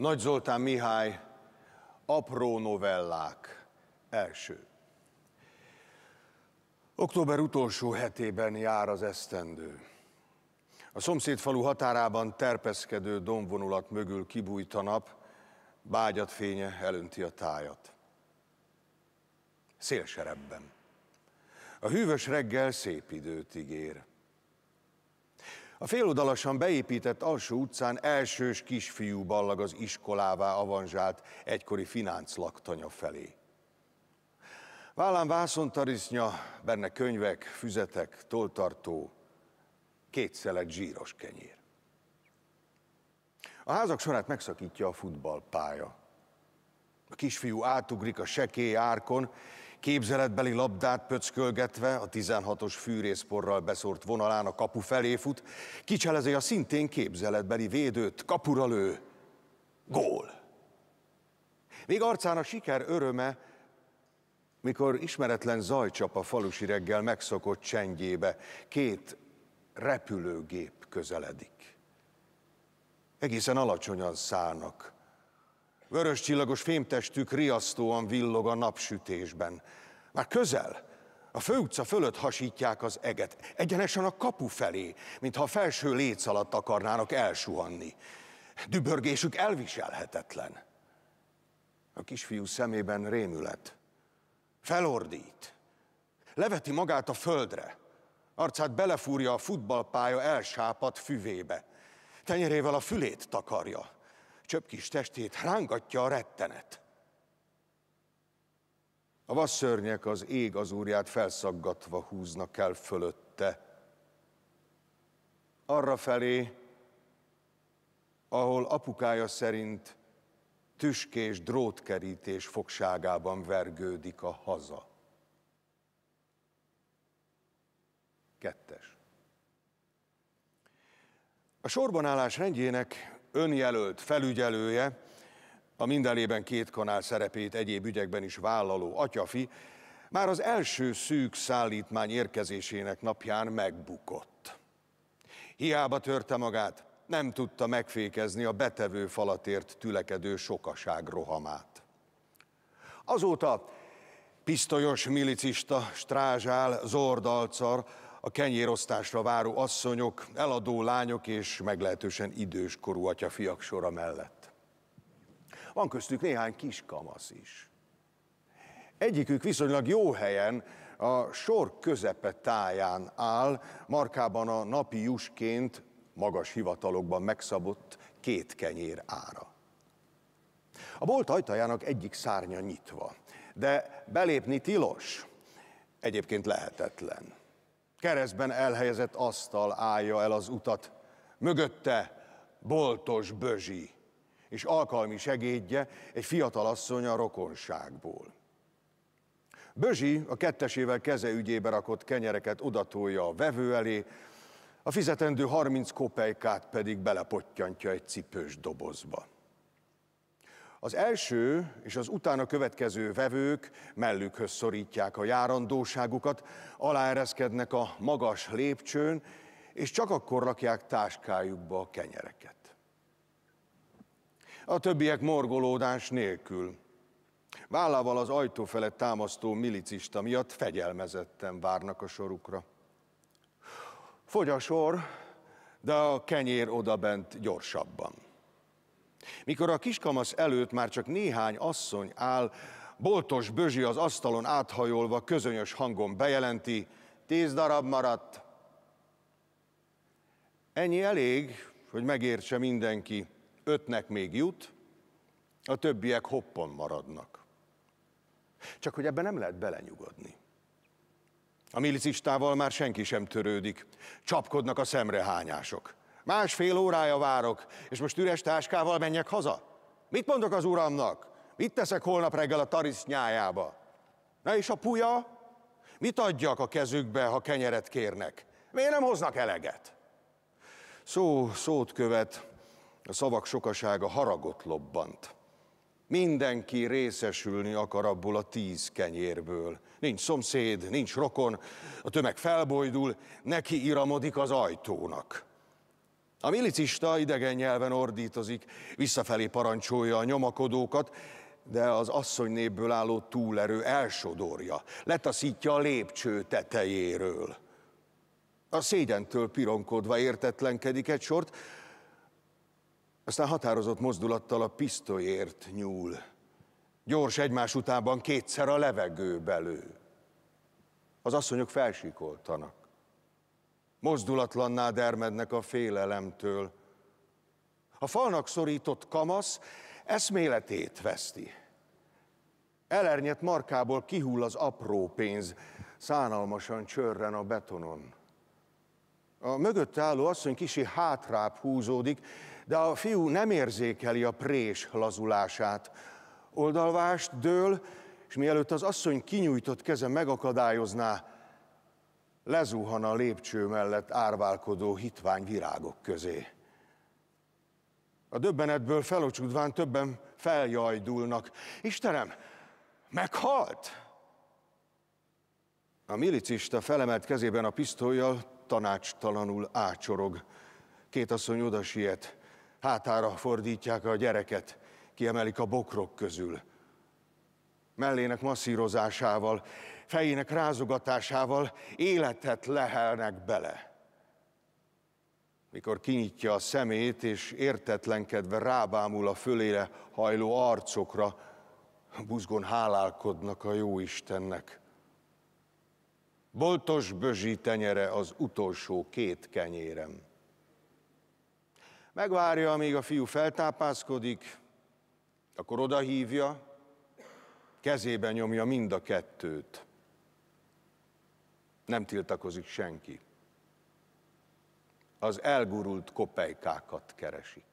Nagy Zoltán Mihály apró novellák első. Október utolsó hetében jár az esztendő. A szomszéd falu határában terpeszkedő domvonulat mögül kibújt a nap, bágyat fénye elönti a tájat. Szélserebben. A hűvös reggel szép időt ígér. A féloldalasan beépített alsó utcán elsős kisfiú ballag az iskolává avanzsált egykori finánc laktanya felé. Vállán vászontarisznya, benne könyvek, füzetek, toltartó, kétszelet zsíros kenyér. A házak sorát megszakítja a futballpálya. A kisfiú átugrik a sekély árkon, képzeletbeli labdát pöckölgetve, a 16-os fűrészporral beszórt vonalán a kapu felé fut, kicselezi a szintén képzeletbeli védőt, kapura lő, gól. Még arcán a siker öröme, mikor ismeretlen zajcsap a falusi reggel megszokott csendjébe, két repülőgép közeledik. Egészen alacsonyan szállnak Vörös csillagos fémtestük riasztóan villog a napsütésben. Már közel, a főutca fölött hasítják az eget, egyenesen a kapu felé, mintha a felső léc alatt akarnának elsuhanni. Dübörgésük elviselhetetlen. A kisfiú szemében rémület. Felordít. Leveti magát a földre. Arcát belefúrja a futballpálya elsápadt füvébe. Tenyerével a fülét takarja csöpkis testét rángatja a rettenet. A vasszörnyek az ég az úrját felszaggatva húznak el fölötte. Arra felé, ahol apukája szerint tüskés drótkerítés fogságában vergődik a haza. Kettes. A sorbanállás rendjének önjelölt felügyelője, a mindenében két kanál szerepét egyéb ügyekben is vállaló atyafi, már az első szűk szállítmány érkezésének napján megbukott. Hiába törte magát, nem tudta megfékezni a betevő falatért tülekedő sokaság rohamát. Azóta pisztolyos milicista strázsál, zordalcar, a kenyérosztásra váró asszonyok, eladó lányok és meglehetősen időskorú atyafiak sora mellett. Van köztük néhány kis kamasz is. Egyikük viszonylag jó helyen, a sor közepe táján áll, markában a napi jusként magas hivatalokban megszabott két kenyér ára. A bolt ajtajának egyik szárnya nyitva, de belépni tilos, egyébként lehetetlen. Keresztben elhelyezett asztal állja el az utat, mögötte boltos bözsi, és alkalmi segédje egy fiatal asszony a rokonságból. Bözsi a kettesével keze ügyébe rakott kenyereket odatolja a vevő elé, a fizetendő 30 kopejkát pedig belepottyantja egy cipős dobozba. Az első és az utána következő vevők mellükhöz szorítják a járandóságukat, aláereszkednek a magas lépcsőn, és csak akkor rakják táskájukba a kenyereket. A többiek morgolódás nélkül. Vállával az ajtó felett támasztó milicista miatt fegyelmezetten várnak a sorukra. Fogy a sor, de a kenyér odabent gyorsabban. Mikor a kiskamasz előtt már csak néhány asszony áll, boltos Bözsi az asztalon áthajolva közönyös hangon bejelenti, tíz darab maradt. Ennyi elég, hogy megértse mindenki, ötnek még jut, a többiek hoppon maradnak. Csak hogy ebben nem lehet belenyugodni. A milicistával már senki sem törődik, csapkodnak a szemrehányások. Másfél órája várok, és most üres táskával menjek haza? Mit mondok az uramnak? Mit teszek holnap reggel a tarisznyájába? Na és a puja? Mit adjak a kezükbe, ha kenyeret kérnek? Miért nem hoznak eleget? Szó szót követ, a szavak sokasága haragot lobbant. Mindenki részesülni akar abból a tíz kenyérből. Nincs szomszéd, nincs rokon, a tömeg felbojdul, neki iramodik az ajtónak. A milicista idegen nyelven ordítozik, visszafelé parancsolja a nyomakodókat, de az asszony népből álló túlerő elsodorja, letaszítja a lépcső tetejéről. A szégyentől pironkodva értetlenkedik egy sort, aztán határozott mozdulattal a pisztolyért nyúl. Gyors egymás utában kétszer a levegő belő. Az asszonyok felsikoltanak. Mozdulatlanná dermednek a félelemtől. A falnak szorított kamasz eszméletét veszti. Elernyett markából kihull az apró pénz, szánalmasan csörren a betonon. A mögött álló asszony kisi hátrább húzódik, de a fiú nem érzékeli a prés lazulását. Oldalvást dől, és mielőtt az asszony kinyújtott keze megakadályozná, lezuhan a lépcső mellett árválkodó hitvány virágok közé. A döbbenetből felocsudván többen feljajdulnak. Istenem, meghalt! A milicista felemelt kezében a pisztolyjal tanácstalanul ácsorog. Két asszony odasiet, hátára fordítják a gyereket, kiemelik a bokrok közül mellének masszírozásával, fejének rázogatásával életet lehelnek bele. Mikor kinyitja a szemét, és értetlenkedve rábámul a fölére hajló arcokra, buzgon hálálkodnak a jó Istennek. Boltos bözsi tenyere az utolsó két kenyérem. Megvárja, amíg a fiú feltápászkodik, akkor odahívja, kezében nyomja mind a kettőt. Nem tiltakozik senki. Az elgurult kopejkákat keresik.